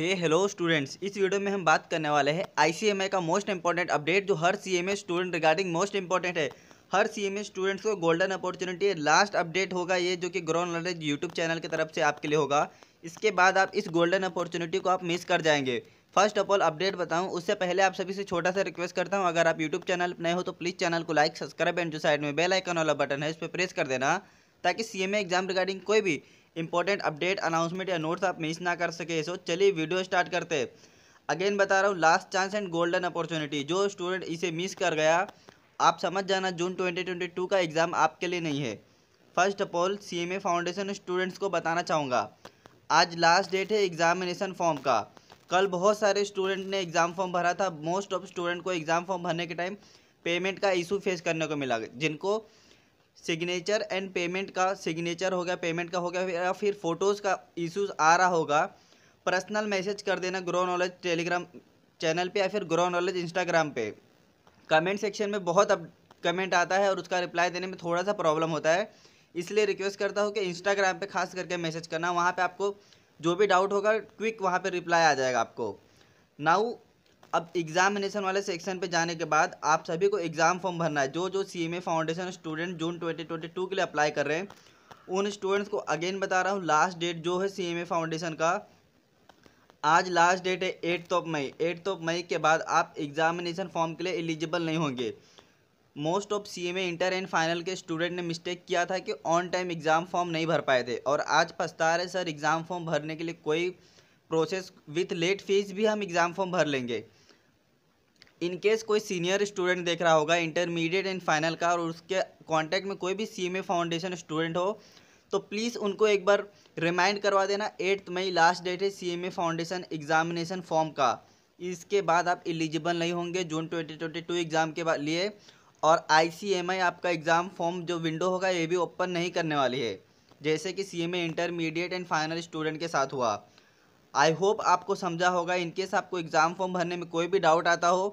हे hello students इस video में हम बात करने वाले हैं आई का मोस्ट इंपॉर्टेंट अपडेट जो हर CMA student regarding most important है हर सीएमए स्टूडेंट्स को गोल्डन अपॉर्चुनिटी है लास्ट अपडेट होगा ये जो कि ग्रो नॉलेज यूट्यूब चैनल की तरफ से आपके लिए होगा इसके बाद आप इस गोल्डन अपॉर्चुनिटी को आप मिस कर जाएंगे फर्स्ट ऑफ ऑल अपडेट बताऊं उससे पहले आप सभी से छोटा सा रिक्वेस्ट करता हूं अगर आप यूट्यूब चैनल नए हो तो प्लीज़ चैनल को लाइक सब्सक्राइब एंड जो साइड में बेल आइकन वाला बटन है उस पर प्रेस कर देना ताकि सी एग्जाम रिगार्डिंग कोई भी इंपॉर्टेंट अपडेट अनाउंसमेंट या नोट्स आप मिस ना कर सके सो चलिए वीडियो स्टार्ट करते अगेन बता रहा हूँ last chance and golden opportunity जो स्टूडेंट इसे मिस कर गया आप समझ जाना जून 2022 का एग्ज़ाम आपके लिए नहीं है first of all C foundation students को बताना चाहूँगा आज लास्ट डेट है एग्ज़ामिनेशन फॉर्म का कल बहुत सारे स्टूडेंट ने एग्ज़ाम फॉर्म भरा था मोस्ट ऑफ स्टूडेंट को एग्ज़ाम फॉर्म भरने के टाइम पेमेंट का इशू फेस करने को मिला जिनको सिग्नेचर एंड पेमेंट का सिग्नेचर हो गया पेमेंट का हो गया या फिर फ़ोटोज़ का इशूज़ आ रहा होगा पर्सनल मैसेज कर देना ग्रो नॉलेज टेलीग्राम चैनल पे या फिर ग्रो नॉलेज इंस्टाग्राम पे कमेंट सेक्शन में बहुत अब कमेंट आता है और उसका रिप्लाई देने में थोड़ा सा प्रॉब्लम होता है इसलिए रिक्वेस्ट करता हूँ कि इंस्टाग्राम पे खास करके मैसेज करना वहाँ पे आपको जो भी डाउट होगा क्विक वहाँ पे रिप्लाई आ जाएगा आपको नाउ अब एग्जामिनेशन वाले सेक्शन पे जाने के बाद आप सभी को एग्ज़ाम फॉर्म भरना है जो जो C M A foundation student June 2022 के लिए अप्लाई कर रहे हैं उन स्टूडेंट्स को अगेन बता रहा हूँ लास्ट डेट जो है सी एम ए फाउंडेशन का आज लास्ट डेट है eighth of May eighth of May के बाद आप एग्जामिनेशन फॉर्म के लिए एलिजिबल नहीं होंगे most of C M A inter and final के स्टूडेंट ने मिस्टेक किया था कि ऑन टाइम एग्ज़ाम फॉर्म नहीं भर पाए थे और आज पछता रहे सर एग्ज़ाम फॉर्म भरने के लिए कोई प्रोसेस विथ लेट फीस भी हम एग्ज़ाम फॉर्म भर लेंगे इनकेस कोई सीनियर स्टूडेंट देख रहा होगा इंटरमीडिएट एंड फाइनल का और उसके कांटेक्ट में कोई भी C M A foundation student हो तो प्लीज़ उनको एक बार रिमाइंड करवा देना एट्थ मई लास्ट डेट है C M A foundation examination form का इसके बाद आप एलिजिबल नहीं होंगे June twenty twenty two exam के लिए और आई सी एम आई आपका एग्ज़ाम फॉर्म जो विंडो होगा ये भी ओपन नहीं करने वाली है जैसे कि C M A intermediate and final student के साथ हुआ आई होप आपको समझा होगा इनकेस आपको एग्ज़ाम फॉर्म भरने में कोई भी डाउट आता हो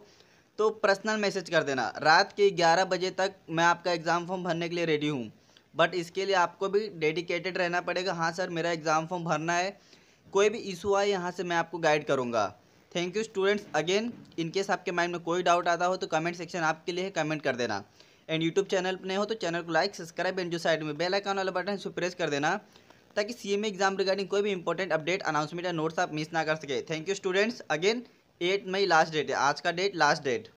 तो पर्सनल मैसेज कर देना रात के ग्यारह बजे तक मैं आपका एग्ज़ाम फॉर्म भरने के लिए रेडी हूँ बट इसके लिए आपको भी डेडिकेटेड रहना पड़ेगा हाँ सर मेरा एग्ज़ाम फॉर्म भरना है कोई भी इशू आए यहाँ से मैं आपको गाइड करूँगा thank you students again in case आपके माइंड में कोई डाउट आता हो तो कमेंट सेक्शन आपके लिए कमेंट कर देना एंड यूट्यूब चैनल पर नहीं हो तो चैनल को लाइक सब्सक्राइब एंड जो साइड में बेल आइकन वाला बटन है उसे प्रेस कर देना ताकि सी एम एग्जाम रिगार्डिंग कोई भी इंपॉर्टेंट अपडेट अनाउंसमेंट या नोट्स आप मिस ना कर सके thank you students again at May last date है आज का डेट लास्ट डेट